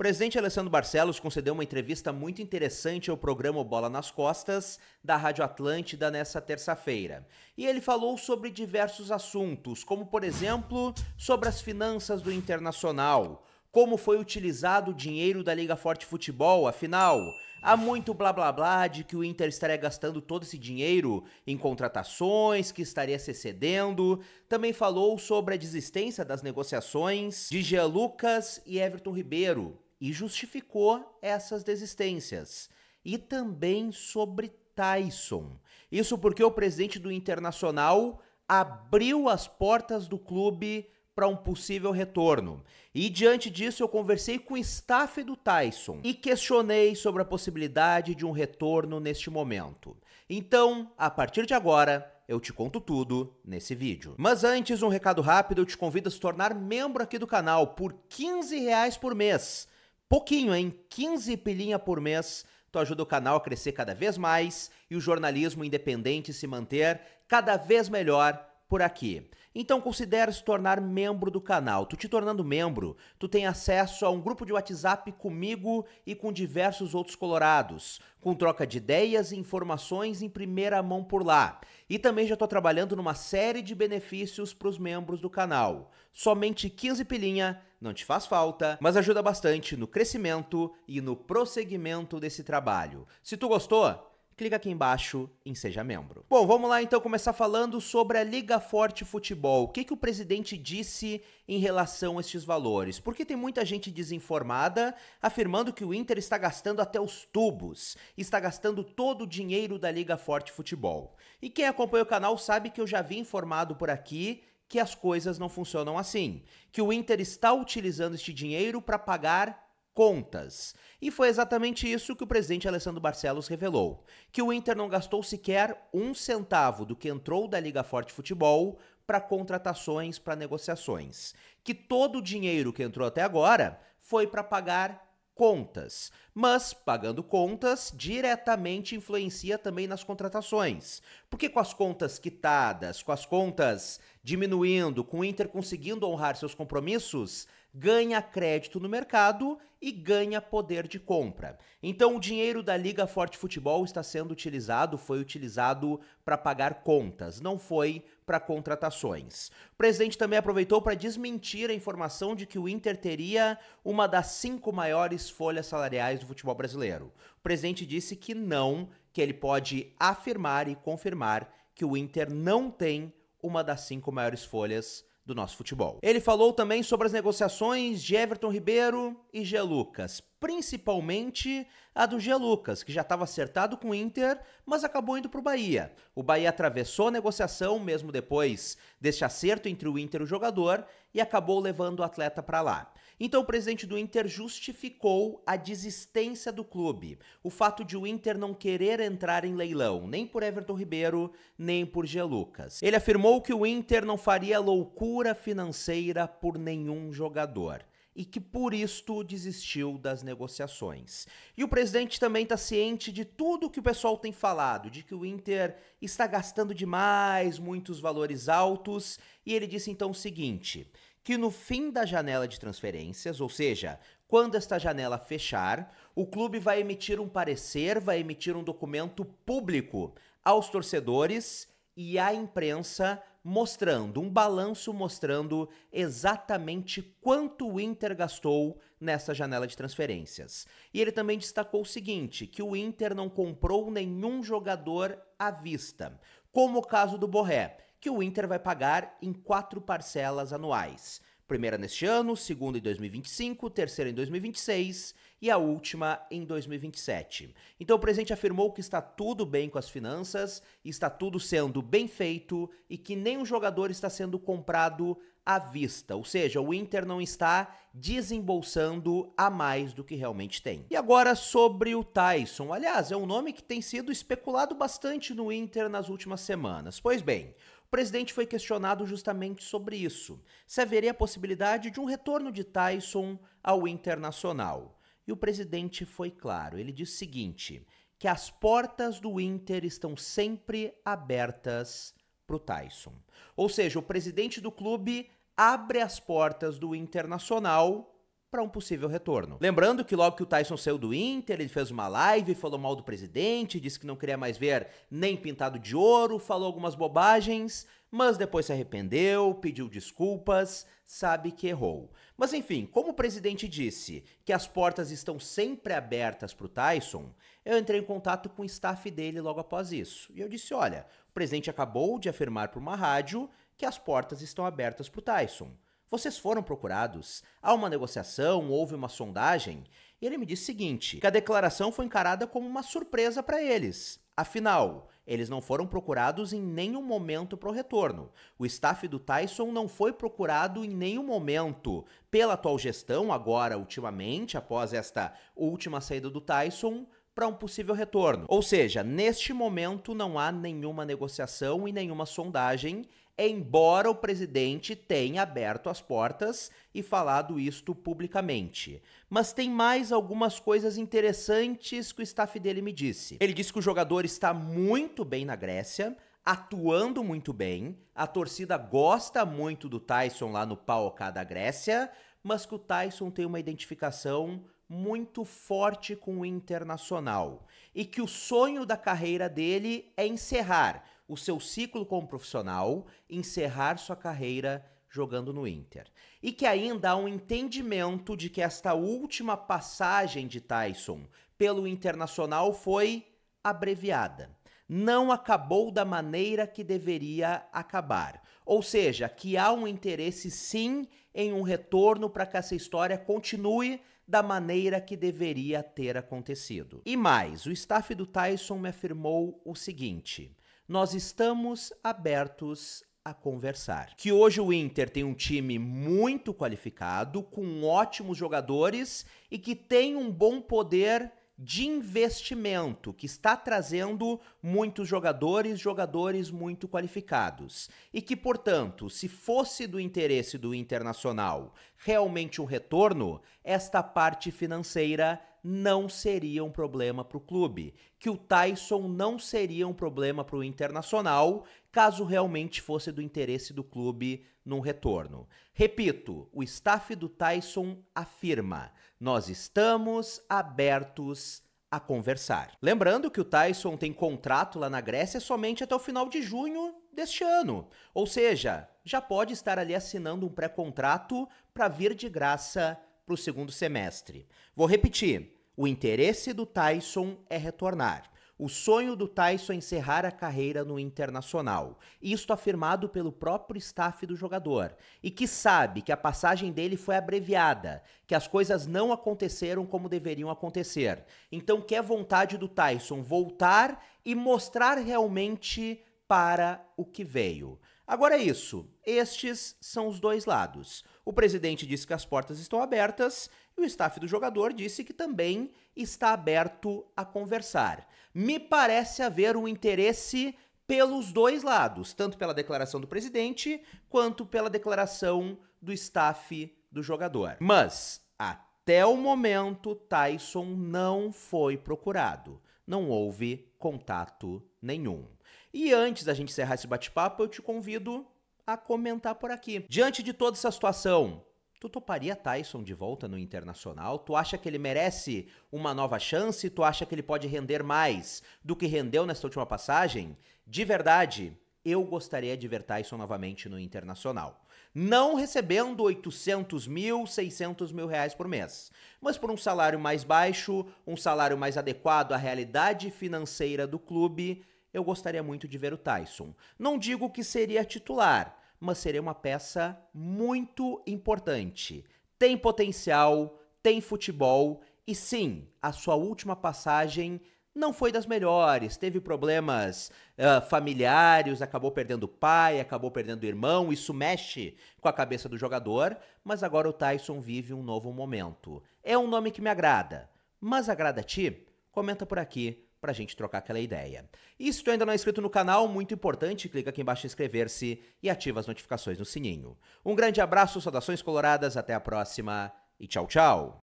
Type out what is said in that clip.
O presidente Alessandro Barcelos concedeu uma entrevista muito interessante ao programa Bola nas Costas da Rádio Atlântida nessa terça-feira. E ele falou sobre diversos assuntos, como por exemplo, sobre as finanças do Internacional, como foi utilizado o dinheiro da Liga Forte Futebol, afinal, há muito blá blá blá de que o Inter estaria gastando todo esse dinheiro em contratações, que estaria se cedendo. Também falou sobre a desistência das negociações de Jean Lucas e Everton Ribeiro, e justificou essas desistências. E também sobre Tyson. Isso porque o presidente do Internacional abriu as portas do clube para um possível retorno. E diante disso, eu conversei com o staff do Tyson e questionei sobre a possibilidade de um retorno neste momento. Então, a partir de agora, eu te conto tudo nesse vídeo. Mas antes, um recado rápido, eu te convido a se tornar membro aqui do canal por 15 reais por mês pouquinho, hein? 15 pilinha por mês. Tu ajuda o canal a crescer cada vez mais e o jornalismo independente se manter cada vez melhor por aqui. Então considere se tornar membro do canal. Tu te tornando membro, tu tem acesso a um grupo de WhatsApp comigo e com diversos outros colorados, com troca de ideias e informações em primeira mão por lá. E também já estou trabalhando numa série de benefícios para os membros do canal. Somente 15 pilinha, não te faz falta, mas ajuda bastante no crescimento e no prosseguimento desse trabalho. Se tu gostou, clica aqui embaixo em Seja Membro. Bom, vamos lá então começar falando sobre a Liga Forte Futebol. O que, que o presidente disse em relação a estes valores? Porque tem muita gente desinformada afirmando que o Inter está gastando até os tubos, está gastando todo o dinheiro da Liga Forte Futebol. E quem acompanha o canal sabe que eu já vi informado por aqui que as coisas não funcionam assim, que o Inter está utilizando este dinheiro para pagar contas. E foi exatamente isso que o presidente Alessandro Barcelos revelou: que o Inter não gastou sequer um centavo do que entrou da Liga Forte Futebol para contratações, para negociações. Que todo o dinheiro que entrou até agora foi para pagar contas. Mas pagando contas diretamente influencia também nas contratações. Porque com as contas quitadas, com as contas diminuindo, com o Inter conseguindo honrar seus compromissos, ganha crédito no mercado e ganha poder de compra. Então o dinheiro da Liga Forte Futebol está sendo utilizado, foi utilizado para pagar contas, não foi para contratações. O presidente também aproveitou para desmentir a informação de que o Inter teria uma das cinco maiores folhas salariais do futebol brasileiro. O presidente disse que não, que ele pode afirmar e confirmar que o Inter não tem uma das cinco maiores folhas do nosso futebol. Ele falou também sobre as negociações de Everton Ribeiro e G. Lucas, principalmente a do G. Lucas, que já estava acertado com o Inter, mas acabou indo para o Bahia. O Bahia atravessou a negociação mesmo depois deste acerto entre o Inter e o jogador e acabou levando o atleta para lá. Então o presidente do Inter justificou a desistência do clube, o fato de o Inter não querer entrar em leilão, nem por Everton Ribeiro, nem por G. Lucas. Ele afirmou que o Inter não faria loucura financeira por nenhum jogador e que por isto desistiu das negociações. E o presidente também está ciente de tudo que o pessoal tem falado, de que o Inter está gastando demais, muitos valores altos, e ele disse então o seguinte: que no fim da janela de transferências, ou seja, quando esta janela fechar, o clube vai emitir um parecer, vai emitir um documento público aos torcedores e à imprensa mostrando, um balanço mostrando exatamente quanto o Inter gastou nessa janela de transferências. E ele também destacou o seguinte, que o Inter não comprou nenhum jogador à vista, como o caso do Borré que o Inter vai pagar em quatro parcelas anuais. Primeira neste ano, segunda em 2025, terceira em 2026 e a última em 2027. Então o presidente afirmou que está tudo bem com as finanças, está tudo sendo bem feito e que nenhum jogador está sendo comprado à vista, ou seja, o Inter não está desembolsando a mais do que realmente tem. E agora sobre o Tyson. Aliás, é um nome que tem sido especulado bastante no Inter nas últimas semanas. Pois bem, o presidente foi questionado justamente sobre isso, se haveria a possibilidade de um retorno de Tyson ao Internacional. E o presidente foi claro, ele disse o seguinte, que as portas do Inter estão sempre abertas para o Tyson. Ou seja, o presidente do clube abre as portas do Internacional para um possível retorno. Lembrando que logo que o Tyson saiu do Inter, ele fez uma live, falou mal do presidente, disse que não queria mais ver nem pintado de ouro, falou algumas bobagens, mas depois se arrependeu, pediu desculpas, sabe que errou. Mas enfim, como o presidente disse que as portas estão sempre abertas para o Tyson, eu entrei em contato com o staff dele logo após isso. E eu disse: olha, o presidente acabou de afirmar para uma rádio que as portas estão abertas para o Tyson. Vocês foram procurados? Há uma negociação? Houve uma sondagem? E ele me disse o seguinte: que a declaração foi encarada como uma surpresa para eles. Afinal, eles não foram procurados em nenhum momento para o retorno. O staff do Tyson não foi procurado em nenhum momento pela atual gestão, agora, ultimamente, após esta última saída do Tyson, para um possível retorno. Ou seja, neste momento não há nenhuma negociação e nenhuma sondagem embora o presidente tenha aberto as portas e falado isto publicamente. Mas tem mais algumas coisas interessantes que o staff dele me disse. Ele disse que o jogador está muito bem na Grécia, atuando muito bem, a torcida gosta muito do Tyson lá no Paok da Grécia, mas que o Tyson tem uma identificação muito forte com o internacional e que o sonho da carreira dele é encerrar o seu ciclo como profissional, encerrar sua carreira jogando no Inter. E que ainda há um entendimento de que esta última passagem de Tyson pelo Internacional foi abreviada. Não acabou da maneira que deveria acabar. Ou seja, que há um interesse sim em um retorno para que essa história continue da maneira que deveria ter acontecido. E mais, o staff do Tyson me afirmou o seguinte: nós estamos abertos a conversar. Que hoje o Inter tem um time muito qualificado, com ótimos jogadores e que tem um bom poder de investimento, que está trazendo muitos jogadores, jogadores muito qualificados. E que, portanto, se fosse do interesse do Internacional realmente um retorno, esta parte financeira não seria um problema para o clube, que o Tyson não seria um problema para o Internacional, caso realmente fosse do interesse do clube num retorno. Repito, o staff do Tyson afirma: nós estamos abertos a conversar. Lembrando que o Tyson tem contrato lá na Grécia somente até o final de junho deste ano, ou seja, já pode estar ali assinando um pré-contrato para vir de graça para o segundo semestre. Vou repetir: o interesse do Tyson é retornar. O sonho do Tyson é encerrar a carreira no Internacional. Isto afirmado pelo próprio staff do jogador, e que sabe que a passagem dele foi abreviada, que as coisas não aconteceram como deveriam acontecer. Então, que é vontade do Tyson voltar e mostrar realmente para o que veio. Agora é isso. Estes são os dois lados. O presidente disse que as portas estão abertas e o staff do jogador disse que também está aberto a conversar. Me parece haver um interesse pelos dois lados, tanto pela declaração do presidente quanto pela declaração do staff do jogador. Mas até o momento, Tyson não foi procurado. Não houve contato nenhum. E antes da gente encerrar esse bate-papo, eu te convido a comentar por aqui. Diante de toda essa situação, Tu toparia Tyson de volta no Internacional? Tu acha que ele merece uma nova chance? Tu acha que ele pode render mais do que rendeu nessa última passagem? De verdade, eu gostaria de ver Tyson novamente no Internacional. Não recebendo 800 mil, 600 mil reais por mês, mas por um salário mais baixo, um salário mais adequado à realidade financeira do clube, eu gostaria muito de ver o Tyson. Não digo que seria titular, mas seria uma peça muito importante. Tem potencial, tem futebol e sim, a sua última passagem não foi das melhores, teve problemas uh, familiares, acabou perdendo o pai, acabou perdendo o irmão, isso mexe com a cabeça do jogador, mas agora o Tyson vive um novo momento. É um nome que me agrada, mas agrada a ti? Comenta por aqui para a gente trocar aquela ideia. E se tu ainda não é inscrito no canal, muito importante, clica aqui embaixo em inscrever-se e ativa as notificações no sininho. Um grande abraço, saudações coloradas, até a próxima e tchau, tchau!